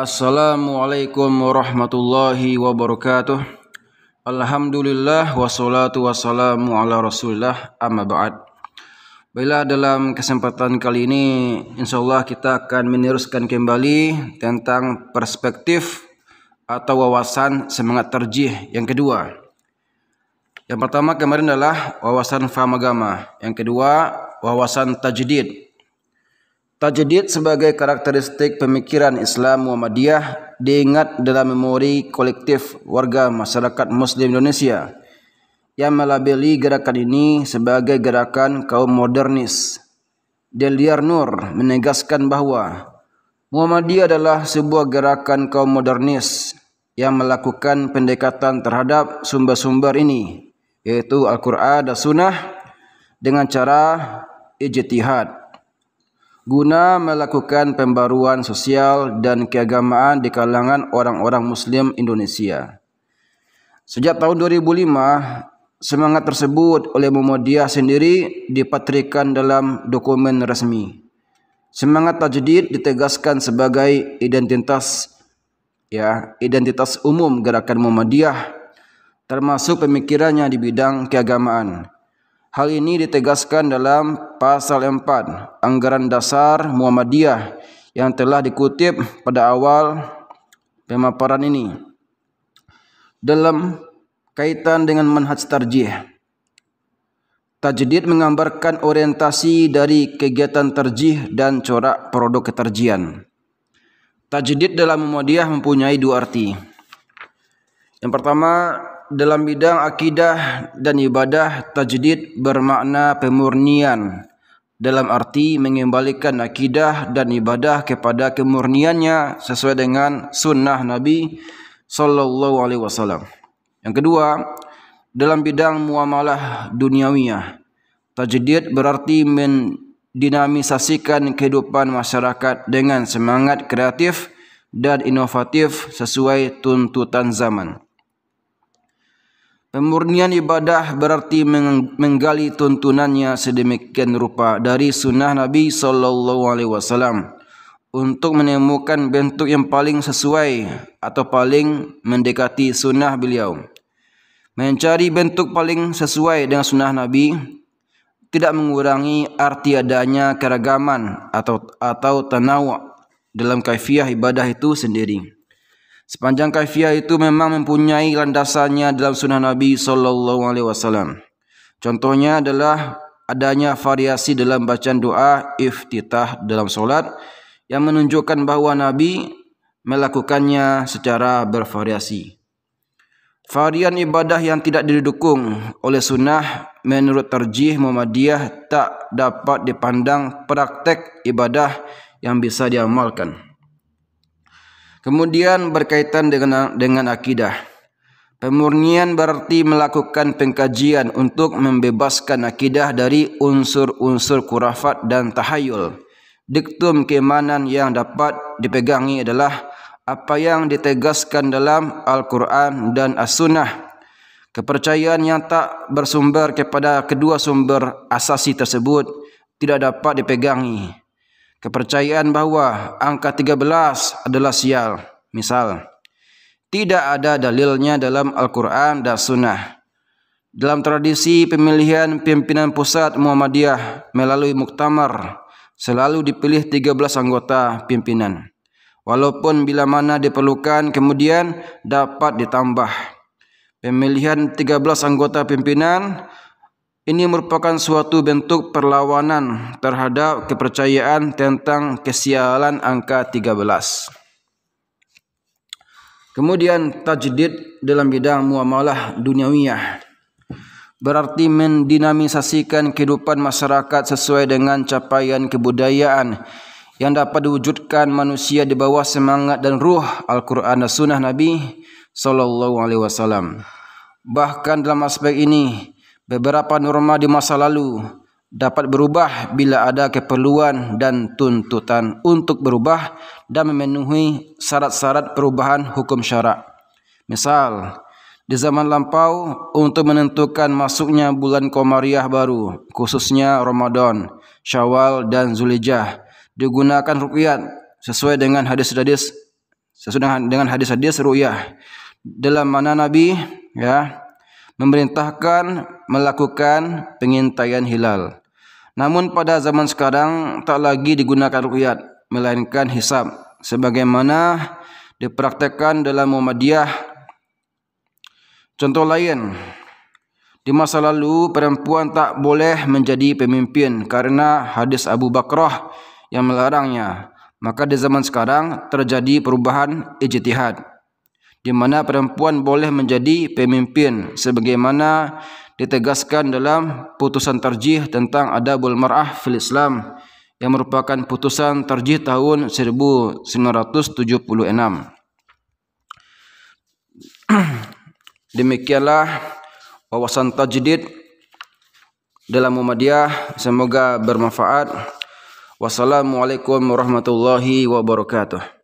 Assalamualaikum warahmatullahi wabarakatuh. Alhamdulillah wassalatu wassalamu ala rasulullah. amma ba'd. Baiklah dalam kesempatan kali ini insyaallah kita akan meneruskan kembali tentang perspektif atau wawasan semangat terjih yang kedua. Yang pertama kemarin adalah wawasan faham agama. Yang kedua wawasan tajdid Tajdid sebagai karakteristik pemikiran Islam Muhammadiyah diingat dalam memori kolektif warga masyarakat Muslim Indonesia yang melabeli gerakan ini sebagai gerakan kaum modernis. Deliar Nur menegaskan bahawa Muhammadiyah adalah sebuah gerakan kaum modernis yang melakukan pendekatan terhadap sumber-sumber ini iaitu Al-Quran dan Sunnah dengan cara ijtihad guna melakukan pembaruan sosial dan keagamaan di kalangan orang-orang Muslim Indonesia. Sejak tahun 2005, semangat tersebut oleh Muhammadiyah sendiri dipatrikan dalam dokumen resmi. Semangat tajdid ditegaskan sebagai identitas ya, identitas umum gerakan Muhammadiyah termasuk pemikirannya di bidang keagamaan. Hal ini ditegaskan dalam pasal empat, anggaran dasar Muhammadiyah yang telah dikutip pada awal pemaparan ini dalam kaitan dengan manhaj tarjih tajdid menggambarkan orientasi dari kegiatan tarjih dan corak produk keterjian tajdid dalam Muhammadiyah mempunyai dua arti yang pertama dalam bidang akidah dan ibadah tajdid bermakna pemurnian dalam arti mengembalikan akidah dan ibadah kepada kemurniannya sesuai dengan sunnah Nabi sallallahu alaihi wasallam. Yang kedua, dalam bidang muamalah duniawiyah. Tajdid berarti mendinamisasikan kehidupan masyarakat dengan semangat kreatif dan inovatif sesuai tuntutan zaman. Pemurnian ibadah berarti menggali tuntunannya sedemikian rupa dari sunnah Nabi sallallahu alaihi wasallam untuk menemukan bentuk yang paling sesuai atau paling mendekati sunnah beliau. Mencari bentuk paling sesuai dengan sunnah Nabi tidak mengurangi arti adanya keragaman atau atau tanawa dalam kaifiah ibadah itu sendiri. Sepanjang kaifiah itu memang mempunyai landasannya dalam sunnah Nabi sallallahu alaihi wasallam. Contohnya adalah adanya variasi dalam bacaan doa iftitah dalam solat yang menunjukkan bahawa Nabi melakukannya secara bervariasi. Varian ibadah yang tidak didukung oleh sunnah menurut terjih Muhammadiyah tak dapat dipandang praktek ibadah yang bisa diamalkan. Kemudian berkaitan dengan dengan akidah. Pemurnian berarti melakukan pengkajian untuk membebaskan akidah dari unsur-unsur kurafat dan tahayul. Diktum keimanan yang dapat dipegangi adalah apa yang ditegaskan dalam Al-Quran dan As-Sunnah. Kepercayaan yang tak bersumber kepada kedua sumber asasi tersebut tidak dapat dipegangi. kepercayaan bahwa angka 13 adalah sial. Misal, tidak ada dalilnya dalam Al-Quran dan Sunnah. Dalam tradisi pemilihan pimpinan pusat Muhammadiyah melalui muktamar, selalu dipilih 13 anggota pimpinan. Walaupun bila mana diperlukan kemudian dapat ditambah. Pemilihan 13 anggota pimpinan Ini merupakan suatu bentuk perlawanan terhadap kepercayaan tentang kesialan angka 13. Kemudian tajdid dalam bidang muamalah duniawiyah berarti mendinamisasikan kehidupan masyarakat sesuai dengan capaian kebudayaan yang dapat diwujudkan manusia di bawah semangat dan ruh Al-Quran dan Sunnah Nabi Sallallahu Alaihi Wasallam. Bahkan dalam aspek ini, Beberapa norma di masa lalu dapat berubah bila ada keperluan dan tuntutan untuk berubah dan memenuhi syarat-syarat perubahan hukum syarak. Misal, di zaman lampau untuk menentukan masuknya bulan Komariah baru, khususnya Ramadan, Syawal dan Zulijah, digunakan rukyat sesuai dengan hadis-hadis sesudah dengan hadis-hadis ruyah dalam mana Nabi ya memerintahkan melakukan pengintaian hilal. Namun pada zaman sekarang tak lagi digunakan ru'yat melainkan hisab sebagaimana dipraktikkan dalam Muhammadiyah. Contoh lain, di masa lalu perempuan tak boleh menjadi pemimpin karena hadis Abu Bakrah yang melarangnya. Maka di zaman sekarang terjadi perubahan ijtihad di mana perempuan boleh menjadi pemimpin sebagaimana ditegaskan dalam putusan tarjih tentang adabul mar'ah fil Islam yang merupakan putusan tarjih tahun 1976. Demikianlah wawasan tajdid dalam Muhammadiyah. Semoga bermanfaat. Wassalamualaikum warahmatullahi wabarakatuh.